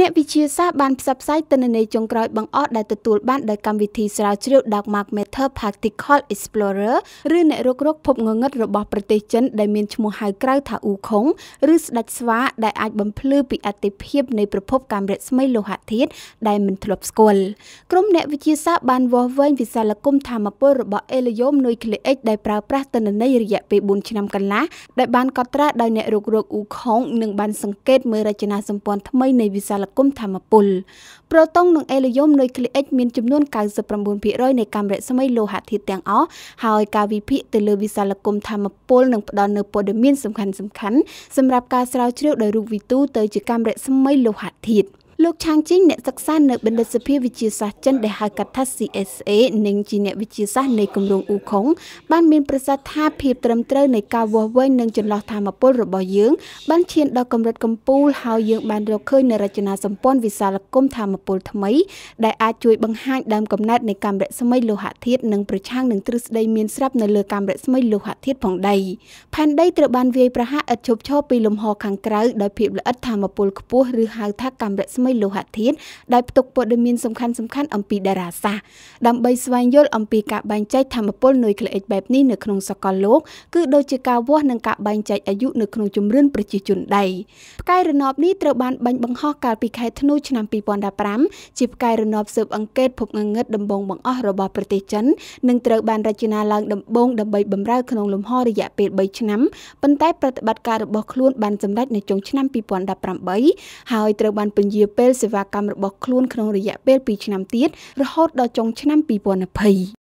អ្នកវិទ្យាសាស្ត្របានផ្សព្វផ្សាយទិន្នន័យចុងក្រោយបង្អស់ដែលទទួលបានដោយកម្មវិធីស្រាវជ្រាវ Darkmark Method Particle Explorer ឬអ្នករករកភពងងឹតរបស់ប្រទេសចិន ដែលមានឈ្មោះហៅក្រៅថាអ៊ូខុងឬស្ដេចស្វាដែលអាចបំភ្លឺពីអតិភិបនៃប្រភពកាំរស្មីលោហធាតុដែលមិនធ្លាប់ស្គាល់ក្រុមអ្នកវិទ្យាសាស្ត្របានវាស់វែងវិសាលគុំធម្មពលរបស់អេលីយ៉ូមនុយក្លេអ៊ិកដែលប្រើប្រាស់ទិន្នន័យរយៈពេល4ឆ្នាំកន្លះដែលបានកត់ត្រាដោយអ្នករករកអ៊ូខុងនិងបានសង្កេតមើលរចនាសម្ព័ន្ធថ្មីនៃវិសាលគមន៍ធម្មពលប្រូតុងនិងអេលីយ៉ុមនុយក្លេអ៊ិកមានចំនួន99%នៃកាំរស្មីលោហៈធាតុទាំងអស់ហើយការវិភាគទៅលើវិសាលគមន៍ធម្មពលនឹងផ្ដល់នូវព័ត៌មានសំខាន់ៗសម្រាប់ការស្រាវជ្រាវដោយរូបវិទូទៅជាកាំរស្មីលោហៈធាតុ។លោកឆាងជីងអ្នកសិក្សានៅបណ្ឌិតសភាវិទ្យាសាស្ត្រចិនដែលហៅកាត់ថា CSA និងជាអ្នកវិទ្យាសាស្ត្រនៃគម្រោងអ៊ូខុងបាន មានប្រសាសន៍ថាភាពត្រឹមត្រូវនៃការវាស់វែងនិងចន្លោះធម្មពលរបស់យើងបានឈានដល់កម្រិតកំពូលហើយយើងបានរកឃើញនៅរចនាសម្ព័ន្ធវិសាលគមធម្មពលថ្មី ដែលអាចជួយ បង្ហាញដើមកំណើតនៃកាំរស្មីលោហៈធាតុនិងប្រឆាំងនឹងទ្រឹស្ដីមានស្រាប់នៅលើកាំរស្មីលោហៈធាតុផងដែរផែនដីត្រូវបានវាយប្រហារឥតឈប់ឈរពីលំហខាងក្រៅដោយភាព ល្អិតធម្មពលខ្ពស់ឬហៅថាកាំរស្មីឲ្យលោហៈធាតុដែលផ្ទុកព័ត៌មានសំខាន់សំខាន់អំពីតារាសាស្ត្រដើម្បីស្វែងយល់អំពីការបែងចែកធម្មពលនុយក្លេអ៊ិកបែបនេះនៅក្នុងសកលលោកគឺដូចជាការវាស់និងការបែងចែកអាយុនៅក្នុងជំរឿនប្រជាជនដីផ្កាយរណបនេះត្រូវបានបាញ់បង្ហោះកាលពីខែធ្នូឆ្នាំ2015ជាផ្កាយរណបស៊ើបអង្កេតភពងងឹតដំបងបង្អស់របស់ប្រទេសចិននិងត្រូវបានរចនាឡើងដំបងដើម្បីបម្រើក្នុងលំហរយៈពេល3ឆ្នាំប៉ុន្តែប្រតិបត្តិការរបស់ខ្លួន បានសម្រេចនៅចុងឆ្នាំ2018ហើយត្រូវបានពន្យាពេលសេវាកម្មរបស់ខ្លួនក្នុងរយៈពេល2ឆ្នាំទៀតរហូតដល់ចុងឆ្នាំ2020